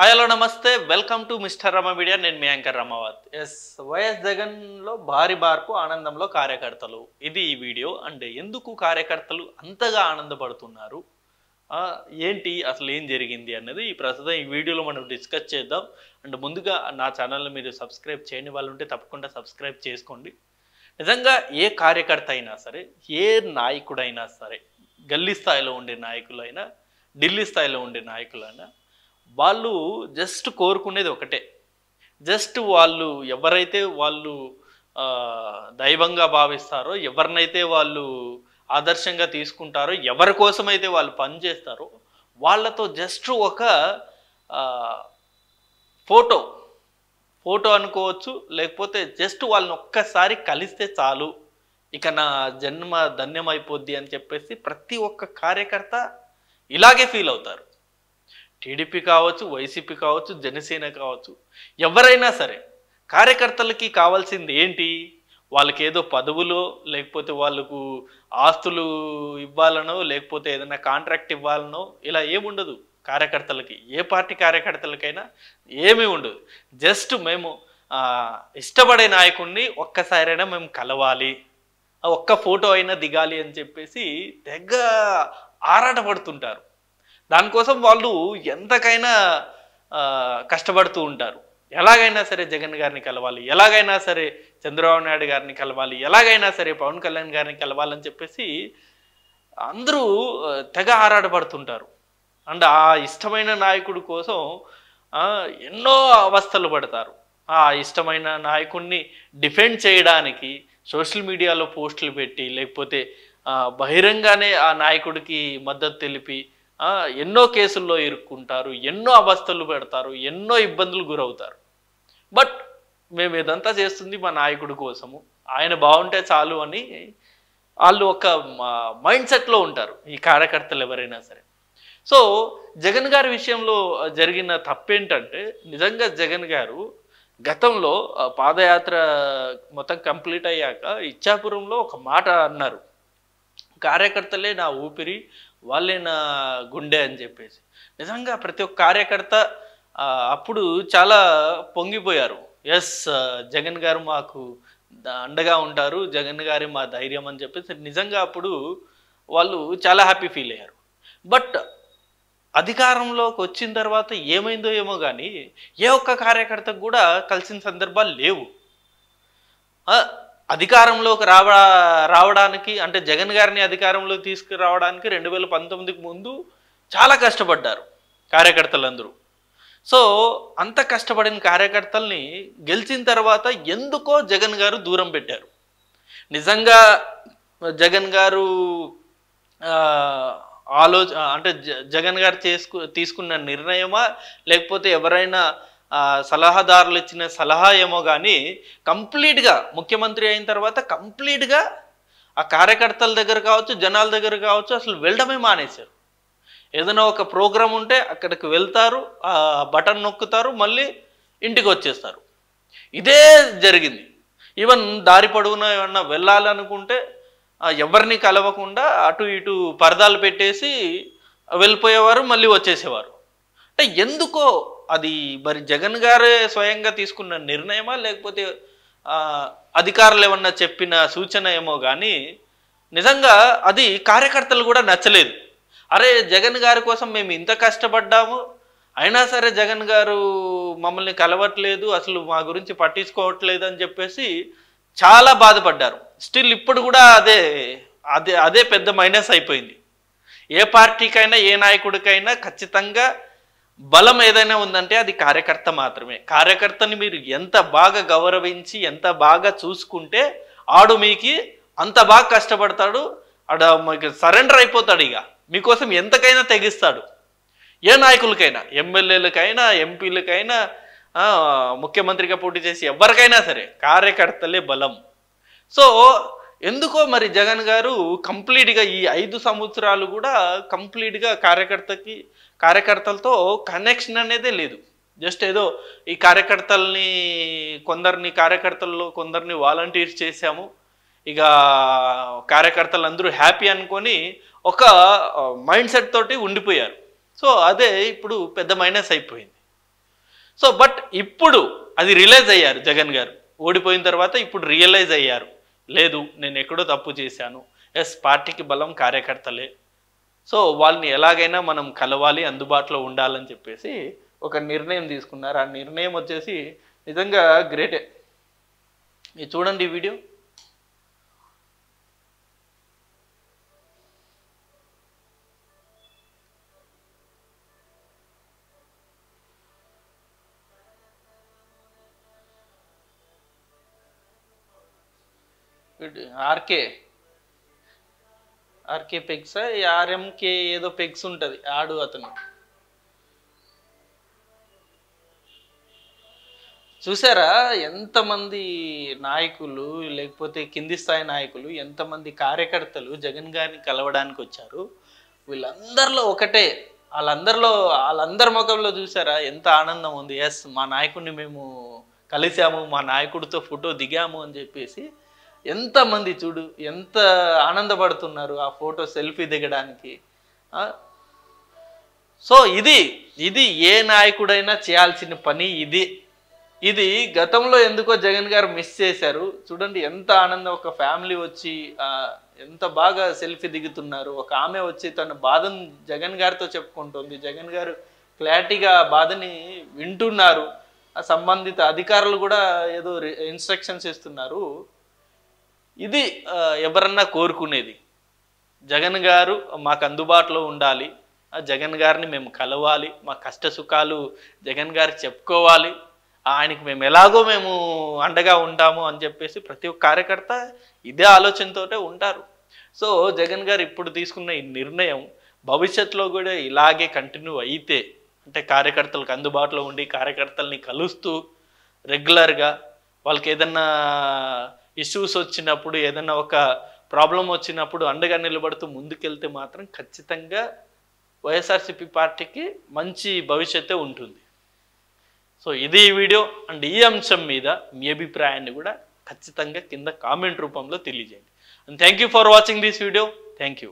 hello నమస్తే welcome to mister Rama media నేను మీ యాంకర్ రమావత్ ఎస్ వైఎస్ జగన్లో భారీ బార్పు ఆనందంలో కార్యకర్తలు ఇది ఈ వీడియో అంటే ఎందుకు కార్యకర్తలు అంతగా ఆనందపడుతున్నారు ఏంటి అసలు ఏం జరిగింది అన్నది ఈ ప్రస్తుతం ఈ వీడియోలో మనం డిస్కస్ చేద్దాం అండ్ ముందుగా నా ఛానల్ని మీరు సబ్స్క్రైబ్ చేయని వాళ్ళు ఉంటే తప్పకుండా సబ్స్క్రైబ్ చేసుకోండి నిజంగా ఏ కార్యకర్త అయినా సరే ఏ నాయకుడైనా సరే గల్లీ స్థాయిలో ఉండే నాయకులైనా ఢిల్లీ స్థాయిలో ఉండే నాయకులైనా వాళ్ళు జస్ట్ కోరుకునేది ఒకటే జస్ట్ వాళ్ళు ఎవరైతే వాళ్ళు దైవంగా భావిస్తారో ఎవరినైతే వాళ్ళు ఆదర్శంగా తీసుకుంటారో ఎవరి కోసమైతే వాళ్ళు పనిచేస్తారో వాళ్ళతో జస్ట్ ఒక ఫోటో ఫోటో అనుకోవచ్చు లేకపోతే జస్ట్ వాళ్ళని ఒక్కసారి కలిస్తే చాలు ఇక నా జన్మ ధన్యమైపోద్ది అని చెప్పేసి ప్రతి ఒక్క కార్యకర్త ఇలాగే ఫీల్ అవుతారు టీడీపీ కావచ్చు వైసీపీ కావచ్చు జనసేన కావచ్చు ఎవరైనా సరే కార్యకర్తలకి కావాల్సింది ఏంటి వాళ్ళకి ఏదో పదవులో లేకపోతే వాళ్ళకు ఆస్తులు ఇవ్వాలనో లేకపోతే ఏదైనా కాంట్రాక్ట్ ఇవ్వాలనో ఇలా ఏముండదు కార్యకర్తలకి ఏ పార్టీ కార్యకర్తలకైనా ఏమీ ఉండదు జస్ట్ మేము ఇష్టపడే నాయకుడిని ఒక్కసారైనా మేము కలవాలి ఒక్క ఫోటో అయినా దిగాలి అని చెప్పేసి తెగ ఆరాటపడుతుంటారు దానికోసం వాళ్ళు ఎంతకైనా కష్టపడుతూ ఉంటారు ఎలాగైనా సరే జగన్ గారిని కలవాలి ఎలాగైనా సరే చంద్రబాబు నాయుడు గారిని కలవాలి ఎలాగైనా సరే పవన్ కళ్యాణ్ గారిని కలవాలని చెప్పేసి అందరూ తెగ ఆరాటపడుతుంటారు అండ్ ఆ ఇష్టమైన నాయకుడి కోసం ఎన్నో అవస్థలు పడతారు ఆ ఇష్టమైన నాయకుడిని డిఫెండ్ చేయడానికి సోషల్ మీడియాలో పోస్టులు పెట్టి లేకపోతే బహిరంగానే ఆ నాయకుడికి మద్దతు తెలిపి ఎన్నో కేసుల్లో ఇరుక్కుంటారు ఎన్నో అవస్థలు పెడతారు ఎన్నో ఇబ్బందులు గురవుతారు బట్ మేము ఇదంతా చేస్తుంది మా నాయకుడి కోసము ఆయన బాగుంటే చాలు అని వాళ్ళు ఒక మైండ్ సెట్లో ఉంటారు ఈ కార్యకర్తలు ఎవరైనా సరే సో జగన్ గారి విషయంలో జరిగిన తప్పేంటంటే నిజంగా జగన్ గారు గతంలో పాదయాత్ర మొత్తం కంప్లీట్ అయ్యాక ఇచ్చాపురంలో ఒక మాట అన్నారు కార్యకర్తలే నా ఊపిరి వాళ్ళే నా గుండె అని చెప్పేసి నిజంగా ప్రతి ఒక్క కార్యకర్త అప్పుడు చాలా పొంగిపోయారు ఎస్ జగన్ గారు మాకు అండగా ఉంటారు జగన్ గారి మా ధైర్యం అని చెప్పేసి నిజంగా అప్పుడు వాళ్ళు చాలా హ్యాపీ ఫీల్ అయ్యారు బట్ అధికారంలోకి వచ్చిన తర్వాత ఏమైందో ఏమో కానీ ఏ ఒక్క కార్యకర్తకు కూడా కలిసిన సందర్భాలు లేవు అధికారంలోకి రావడా రావడానికి అంటే జగన్ గారిని అధికారంలో తీసుకురావడానికి రెండు వేల పంతొమ్మిదికి ముందు చాలా కష్టపడ్డారు కార్యకర్తలందరూ సో అంత కష్టపడిన కార్యకర్తల్ని గెలిచిన తర్వాత ఎందుకో జగన్ గారు దూరం పెట్టారు నిజంగా జగన్ గారు ఆలోచ అంటే జగన్ గారు చేసుకు తీసుకున్న నిర్ణయమా లేకపోతే ఎవరైనా సలహాదారులు ఇచ్చిన సలహా ఏమో కానీ కంప్లీట్గా ముఖ్యమంత్రి అయిన తర్వాత కంప్లీట్గా ఆ కార్యకర్తల దగ్గర కావచ్చు జనాల దగ్గర కావచ్చు అసలు వెళ్ళడమే మానేశారు ఏదైనా ఒక ప్రోగ్రాం ఉంటే అక్కడికి వెళ్తారు బటన్ నొక్కుతారు మళ్ళీ ఇంటికి వచ్చేస్తారు ఇదే జరిగింది ఈవెన్ దారి పొడవునా ఏమన్నా వెళ్ళాలనుకుంటే ఎవరిని కలవకుండా అటు ఇటు పరదాలు పెట్టేసి వెళ్ళిపోయేవారు మళ్ళీ వచ్చేసేవారు అంటే ఎందుకో అది మరి జగన్ గారే స్వయంగా తీసుకున్న నిర్ణయమా లేకపోతే అధికారులు ఏమన్నా చెప్పిన సూచన ఏమో కానీ నిజంగా అది కార్యకర్తలు కూడా నచ్చలేదు అరే జగన్ గారి కోసం మేము ఇంత కష్టపడ్డాము అయినా సరే జగన్ గారు మమ్మల్ని కలవట్లేదు అసలు మా గురించి పట్టించుకోవట్లేదు అని చెప్పేసి చాలా బాధపడ్డారు స్టిల్ ఇప్పుడు కూడా అదే అదే అదే పెద్ద మైనస్ అయిపోయింది ఏ పార్టీకైనా ఏ నాయకుడికైనా ఖచ్చితంగా బలం ఏదైనా ఉందంటే అది కార్యకర్త మాత్రమే కార్యకర్తని మీరు ఎంత బాగా గౌరవించి ఎంత బాగా చూసుకుంటే ఆడు మీకు అంత బాగా కష్టపడతాడు ఆడ మీకు సరెండర్ అయిపోతాడు ఇక మీకోసం ఎంతకైనా తెగిస్తాడు ఏ నాయకులకైనా ఎమ్మెల్యేలకైనా ఎంపీలకైనా ముఖ్యమంత్రిగా పోటీ చేసి ఎవరికైనా సరే కార్యకర్తలే బలం సో ఎందుకో మరి జగన్ గారు కంప్లీట్గా ఈ ఐదు సంవత్సరాలు కూడా కంప్లీట్గా కార్యకర్తకి కార్యకర్తలతో కనెక్షన్ అనేదే లేదు జస్ట్ ఏదో ఈ కార్యకర్తల్ని కొందరిని కార్యకర్తల్లో కొందరిని వాలంటీర్స్ చేశాము ఇక కార్యకర్తలు అందరూ హ్యాపీ అనుకొని ఒక మైండ్ సెట్ తోటి ఉండిపోయారు సో అదే ఇప్పుడు పెద్ద మైనస్ అయిపోయింది సో బట్ ఇప్పుడు అది రిలైజ్ అయ్యారు జగన్ గారు ఓడిపోయిన తర్వాత ఇప్పుడు రియలైజ్ అయ్యారు లేదు నేను ఎక్కడో తప్పు చేశాను ఎస్ పార్టీకి బలం కార్యకర్తలే సో వాళ్ళని ఎలాగైనా మనం కలవాలి అందుబాటులో ఉండాలని చెప్పేసి ఒక నిర్ణయం తీసుకున్నారు ఆ నిర్ణయం వచ్చేసి నిజంగా గ్రేటే మీరు చూడండి ఈ video RK RK pegs RMK ఏదో పెగ్స్ ఉంటుంది ఆడు అతను చూసారా ఎంతమంది నాయకులు లేకపోతే కింది స్థాయి నాయకులు ఎంతమంది కార్యకర్తలు జగన్ గారిని కలవడానికి వచ్చారు వీళ్ళందరిలో ఒకటే వాళ్ళందరిలో వాళ్ళందరి ముఖంలో చూసారా ఎంత ఆనందం ఉంది ఎస్ మా నాయకుడిని మేము కలిసాము మా నాయకుడితో ఫోటో దిగాము అని చెప్పేసి ఎంతమంది చూడు ఎంత ఆనందపడుతున్నారు ఆ ఫోటో సెల్ఫీ దిగడానికి సో ఇది ఇది ఏ నాయకుడైనా చేయాల్సిన పని ఇది ఇది గతంలో ఎందుకో జగన్ గారు మిస్ చేశారు చూడండి ఎంత ఆనందం ఒక ఫ్యామిలీ వచ్చి ఎంత బాగా సెల్ఫీ దిగుతున్నారు ఒక ఆమె వచ్చి తన బాధను జగన్ గారితో చెప్పుకుంటుంది జగన్ గారు క్లారిటీగా బాధని వింటున్నారు సంబంధిత అధికారులు కూడా ఏదో ఇన్స్ట్రక్షన్స్ ఇస్తున్నారు ఇది ఎవరన్నా కోరుకునేది జగన్ గారు మాకు అందుబాటులో ఉండాలి జగన్ గారిని మేము కలవాలి మా కష్ట సుఖాలు జగన్ గారు చెప్పుకోవాలి ఆయనకి మేము ఎలాగో మేము అండగా ఉంటాము అని చెప్పేసి ప్రతి ఒక్క కార్యకర్త ఇదే ఆలోచనతోనే ఉంటారు సో జగన్ గారు ఇప్పుడు తీసుకున్న ఈ నిర్ణయం భవిష్యత్తులో కూడా ఇలాగే కంటిన్యూ అయితే అంటే కార్యకర్తలకు అందుబాటులో ఉండి కార్యకర్తల్ని కలుస్తూ రెగ్యులర్గా వాళ్ళకి ఏదన్నా ఇష్యూస్ వచ్చినప్పుడు ఏదైనా ఒక ప్రాబ్లం వచ్చినప్పుడు అండగా నిలబడుతూ ముందుకెళ్తే మాత్రం ఖచ్చితంగా వైఎస్ఆర్సీపీ పార్టీకి మంచి భవిష్యత్తే ఉంటుంది సో ఇది ఈ వీడియో అండ్ ఈ అంశం మీద మీ అభిప్రాయాన్ని కూడా ఖచ్చితంగా కింద కామెంట్ రూపంలో తెలియజేయండి and thank for watching this video thank